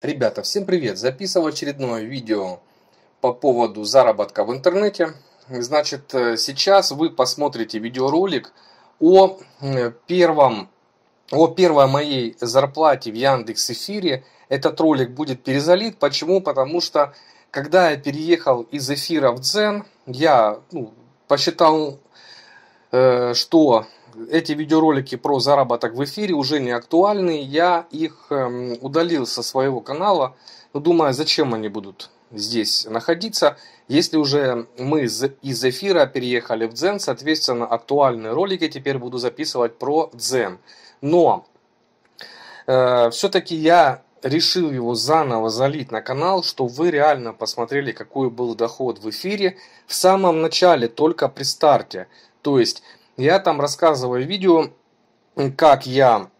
Ребята, всем привет! Записывал очередное видео по поводу заработка в интернете. Значит, э, сейчас вы посмотрите видеоролик о первом, о первой моей зарплате в Яндекс Эфире. Этот ролик будет перезалит. Почему? Потому что, когда я переехал из эфира в Дзен, я ну, посчитал, э, что эти видеоролики про заработок в эфире уже не актуальны. Я их эм, удалил со своего канала, ну, думая, зачем они будут здесь находиться. Если уже мы из эфира переехали в Дзен, соответственно, актуальные ролики теперь буду записывать про Дзен. Но э, все-таки я решил его заново залить на канал, что вы реально посмотрели, какой был доход в эфире в самом начале, только при старте. То есть я там рассказываю видео, как я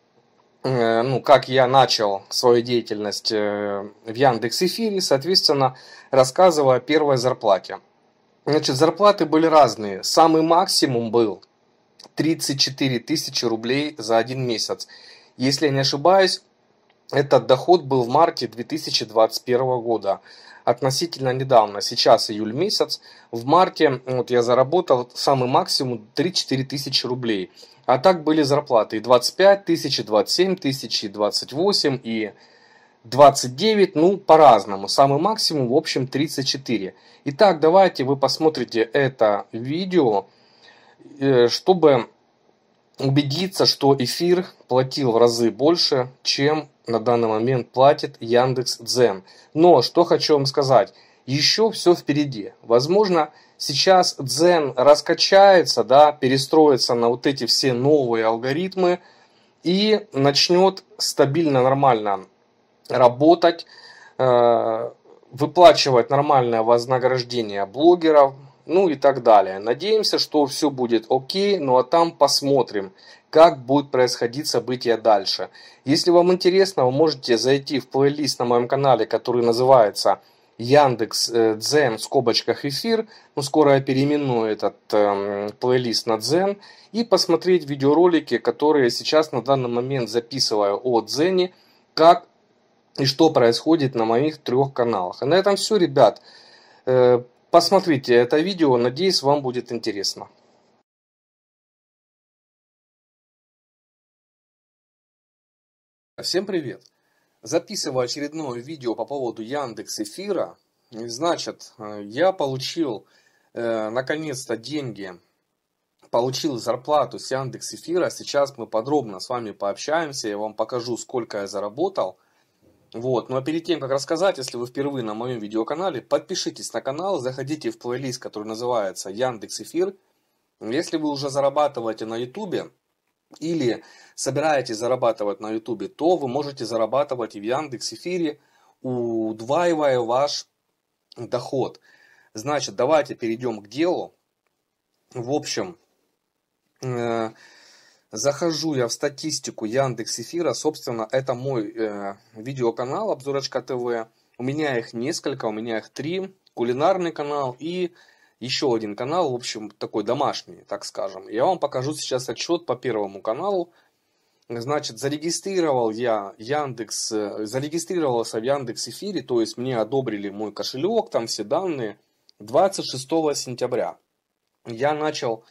э, ну, как я начал свою деятельность э, в Яндекс Эфире, соответственно, рассказывая о первой зарплате. Значит, зарплаты были разные. Самый максимум был 34 тысячи рублей за один месяц. Если я не ошибаюсь, этот доход был в марте 2021 года относительно недавно, сейчас июль месяц, в марте вот я заработал самый максимум 3-4 тысячи рублей. А так были зарплаты и 25 тысяч, и 27 тысяч, и 28, и 29, ну по-разному. Самый максимум в общем 34. Итак, давайте вы посмотрите это видео, э, чтобы убедиться, что эфир платил в разы больше, чем на данный момент платит Яндекс Дзен. Но что хочу вам сказать, еще все впереди. Возможно, сейчас Дзен раскачается, да, перестроится на вот эти все новые алгоритмы и начнет стабильно, нормально работать, э, выплачивать нормальное вознаграждение блогеров, ну и так далее. Надеемся, что все будет окей, ну а там посмотрим, как будет происходить событие дальше. Если вам интересно, вы можете зайти в плейлист на моем канале, который называется Яндекс э, Дзен в скобочках эфир, ну скоро я переименую этот э, плейлист на Дзен, и посмотреть видеоролики, которые сейчас на данный момент записываю о Дзене, как и что происходит на моих трех каналах. А на этом все, ребят. Э, Посмотрите это видео, надеюсь вам будет интересно. Всем привет! Записываю очередное видео по поводу Яндекс Эфира. Значит, э, я получил э, наконец-то деньги, получил зарплату с Яндекс Эфира. Сейчас мы подробно с вами пообщаемся, я вам покажу, сколько я заработал – вот, ну а перед тем, как рассказать, если вы впервые на моем видеоканале, подпишитесь на канал, заходите в плейлист, который называется Яндекс Эфир. Если вы уже зарабатываете на Ютубе или собираетесь зарабатывать на Ютубе, то вы можете зарабатывать и в Яндекс Эфире, удваивая ваш доход. Значит, давайте перейдем к делу. В общем, э Захожу я в статистику Яндекс Эфира, собственно, это мой э, видеоканал Обзорочка ТВ. У меня их несколько, у меня их три. Кулинарный канал и еще один канал, в общем, такой домашний, так скажем. Я вам покажу сейчас отчет по первому каналу. Значит, зарегистрировал я Яндекс, э, зарегистрировался в Яндекс Эфире, то есть мне одобрили мой кошелек, там все данные. 26 сентября я начал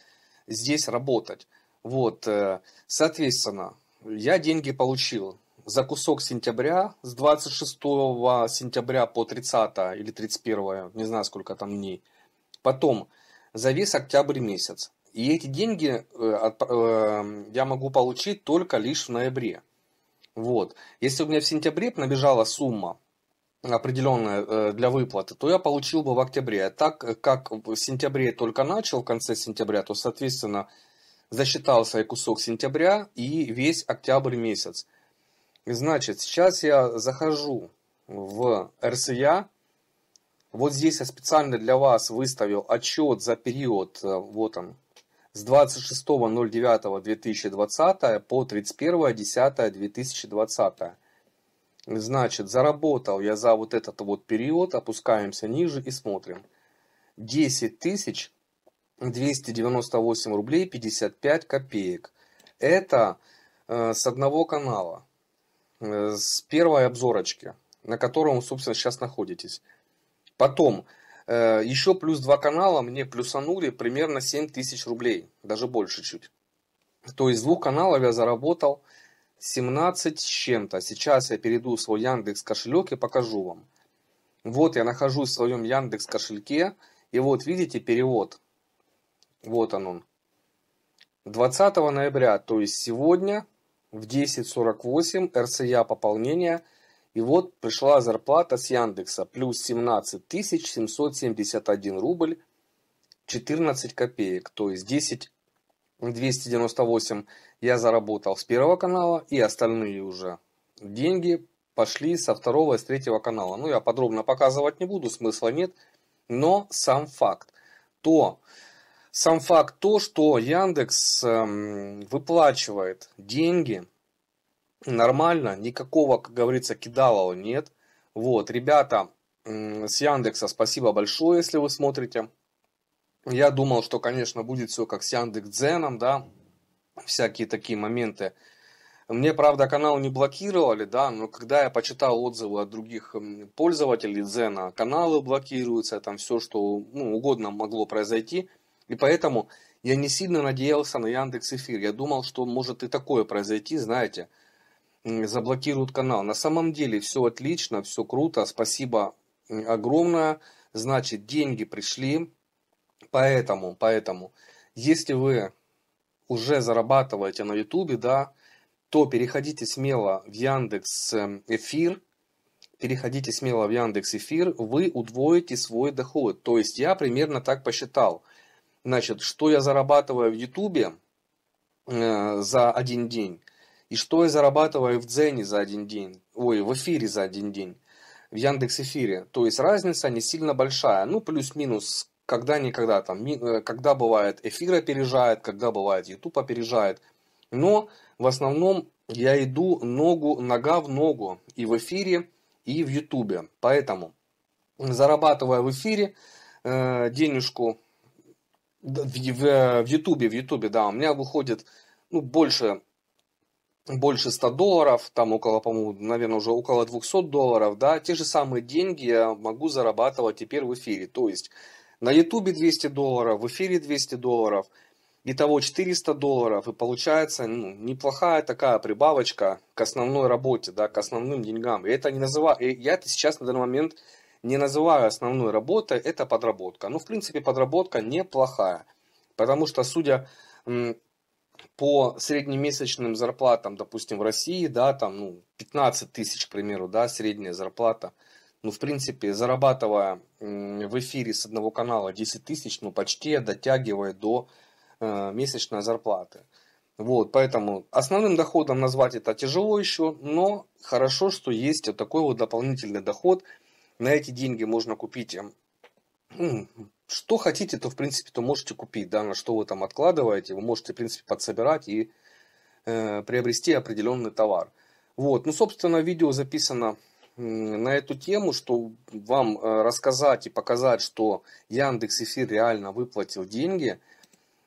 здесь работать. Вот, э, соответственно, я деньги получил за кусок сентября с 26 сентября по 30 или 31, не знаю сколько там дней. Потом за весь октябрь месяц. И эти деньги э, э, я могу получить только лишь в ноябре. Вот. Если у меня в сентябре набежала сумма определенная для выплаты, то я получил бы в октябре. А так как в сентябре только начал, в конце сентября, то, соответственно, засчитался и кусок сентября, и весь октябрь месяц. Значит, сейчас я захожу в РСЯ. Вот здесь я специально для вас выставил отчет за период, э, вот он, с 26.09.2020 по 31.10.2020. Значит, заработал я за вот этот вот период, опускаемся ниже и смотрим. 10 тысяч 298 рублей 55 копеек. Это э, с одного канала, э, с первой обзорочки, на котором, вы, собственно, сейчас находитесь. Потом э, еще плюс два канала мне плюсанули примерно 7 тысяч рублей, даже больше чуть. То есть двух каналов я заработал 17 с чем-то. Сейчас я перейду в свой Яндекс кошелек и покажу вам. Вот я нахожусь в своем Яндекс кошельке. И вот видите перевод вот он он. 20 ноября, то есть сегодня, в 10.48 РСЯ пополнения. И вот пришла зарплата с Яндекса. Плюс 17 771 рубль 14 копеек. То есть 10 298 я заработал с первого канала. И остальные уже деньги пошли со второго и с третьего канала. Ну, я подробно показывать не буду, смысла нет. Но сам факт. То, сам факт то, что Яндекс эм, выплачивает деньги нормально, никакого, как говорится, кидалова нет. Вот, ребята с Яндекса, спасибо большое, если вы смотрите. Я думал, что, конечно, будет все как с Яндекс Дзеном, да, всякие такие моменты. Мне, правда, канал не блокировали, да, но когда я почитал отзывы от других эм, пользователей Дзена, каналы блокируются, там все, что ну, угодно могло произойти. И поэтому я не сильно надеялся на Яндекс Эфир. Я думал, что может и такое произойти, знаете, заблокируют канал. На самом деле все отлично, все круто, спасибо огромное. Значит, деньги пришли, поэтому, поэтому, если вы уже зарабатываете на Ютубе, да, то переходите смело в Яндекс эм, Эфир, переходите смело в Яндекс Эфир, вы удвоите свой доход. То есть я примерно так посчитал – Значит, что я зарабатываю в Ютубе э, за один день, и что я зарабатываю в Дзене за один день, ой, в эфире за один день, в Яндекс Эфире. То есть разница не сильно большая, ну плюс-минус когда-никогда, там, э, когда бывает эфир опережает, когда бывает Ютуб опережает. Но в основном я иду ногу, нога в ногу и в эфире, и в Ютубе. Поэтому зарабатывая в эфире э, денежку Э, в Ютубе, в Ютубе, да, у меня выходит ну, больше, больше 100 долларов, там около, по-моему, наверное, уже около 200 долларов, да, те же самые деньги я могу зарабатывать теперь в эфире. То есть на Ютубе 200 долларов, в эфире 200 долларов, итого 400 долларов, и получается ну, неплохая такая прибавочка к основной работе, да, к основным деньгам. И это не называю, я это сейчас на данный момент не называю основной работой, это подработка. Ну, в принципе, подработка неплохая, потому что, судя по среднемесячным зарплатам, допустим, в России, да, там, ну, 15 тысяч, к примеру, да, средняя зарплата, ну, в принципе, зарабатывая в эфире с одного канала 10 тысяч, ну, почти дотягивая до э, месячной зарплаты. Вот, поэтому основным доходом назвать это тяжело еще, но хорошо, что есть вот такой вот дополнительный доход – на эти деньги можно купить эм, ну, что хотите, то в принципе то можете купить, да, на что вы там откладываете, вы можете в принципе подсобирать и э, приобрести определенный товар. Вот, ну собственно видео записано на эту тему, что вам э, рассказать и показать, что Яндекс Эфир реально выплатил деньги.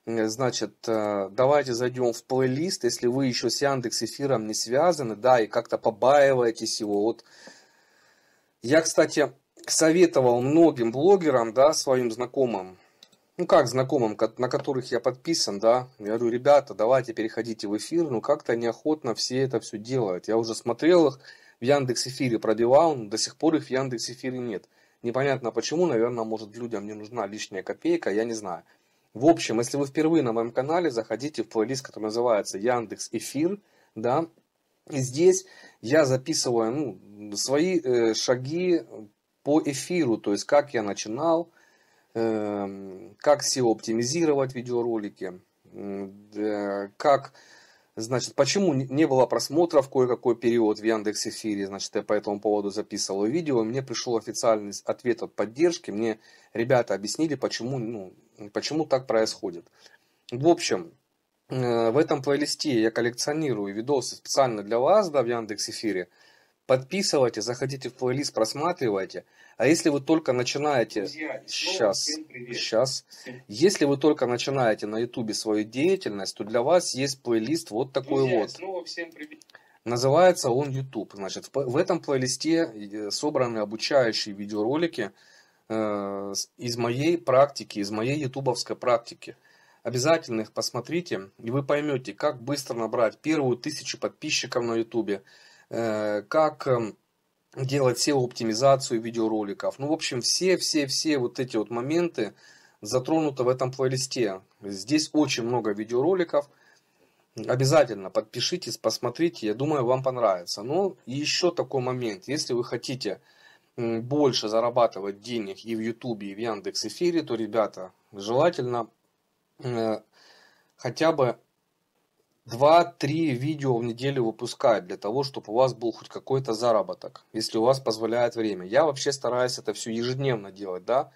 Э, значит, э, давайте зайдем в плейлист, если вы еще с Яндекс Эфиром не связаны, да, и как-то побаиваетесь его от я, кстати, советовал многим блогерам, да, своим знакомым, ну как знакомым, на которых я подписан, да, я говорю, ребята, давайте переходите в эфир, но ну, как-то неохотно все это все делают. Я уже смотрел их, в Яндекс Эфире пробивал, но до сих пор их в Яндекс Эфире нет. Непонятно почему, наверное, может людям не нужна лишняя копейка, я не знаю. В общем, если вы впервые на моем канале, заходите в плейлист, который называется Яндекс Эфир, да, Здесь я записываю ну, свои э, шаги по эфиру, то есть как я начинал, э, как SEO оптимизировать видеоролики, э, как, значит, почему не было просмотров кое-какой период в Яндекс Эфире, значит, я по этому поводу записывал видео, мне пришел официальный ответ от поддержки, мне ребята объяснили, почему, ну, почему так происходит. В общем, Э, в этом плейлисте я коллекционирую видосы специально для вас, да, в Яндекс Эфире. Подписывайте, заходите в плейлист, просматривайте. А если вы только начинаете... Друзья, сейчас, сейчас. Если вы только начинаете на Ютубе свою деятельность, то для вас есть плейлист вот такой Друзья, вот. Называется он YouTube. Значит, в этом плейлисте э, собраны обучающие видеоролики э, из моей практики, из моей ютубовской практики. Обязательно их посмотрите, и вы поймете, как быстро набрать первую тысячу подписчиков на YouTube, э, как эм, делать SEO-оптимизацию видеороликов. Ну, в общем, все-все-все вот эти вот моменты затронуты в этом плейлисте. Здесь очень много видеороликов. Обязательно подпишитесь, посмотрите, я думаю, вам понравится. Но еще такой момент, если вы хотите больше зарабатывать денег и в YouTube, и в Яндекс.Эфире, то, ребята, желательно Э, хотя бы 2-3 видео в неделю выпускать для того, чтобы у вас был хоть какой-то заработок, если у вас позволяет время. Я вообще стараюсь это все ежедневно делать, да.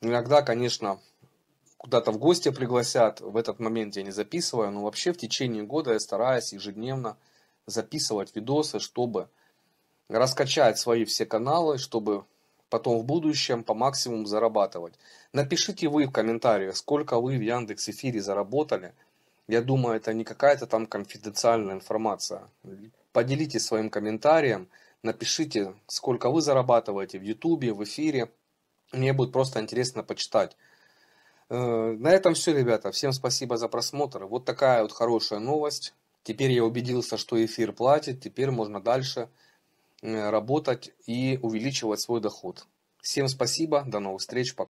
Иногда, конечно, куда-то в гости пригласят, в этот момент я не записываю, но вообще в течение года я стараюсь ежедневно записывать видосы, чтобы раскачать свои все каналы, чтобы потом в будущем по максимуму зарабатывать. Напишите вы в комментариях, сколько вы в Яндекс Эфире заработали. Я думаю, это не какая-то там конфиденциальная информация. Поделитесь своим комментарием, напишите, сколько вы зарабатываете в Ютубе, в эфире. Мне будет просто интересно почитать. Э, на этом все, ребята. Всем спасибо за просмотр. Вот такая вот хорошая новость. Теперь я убедился, что эфир платит. Теперь можно дальше Э, работать и увеличивать свой доход. Всем спасибо, до новых встреч, пока.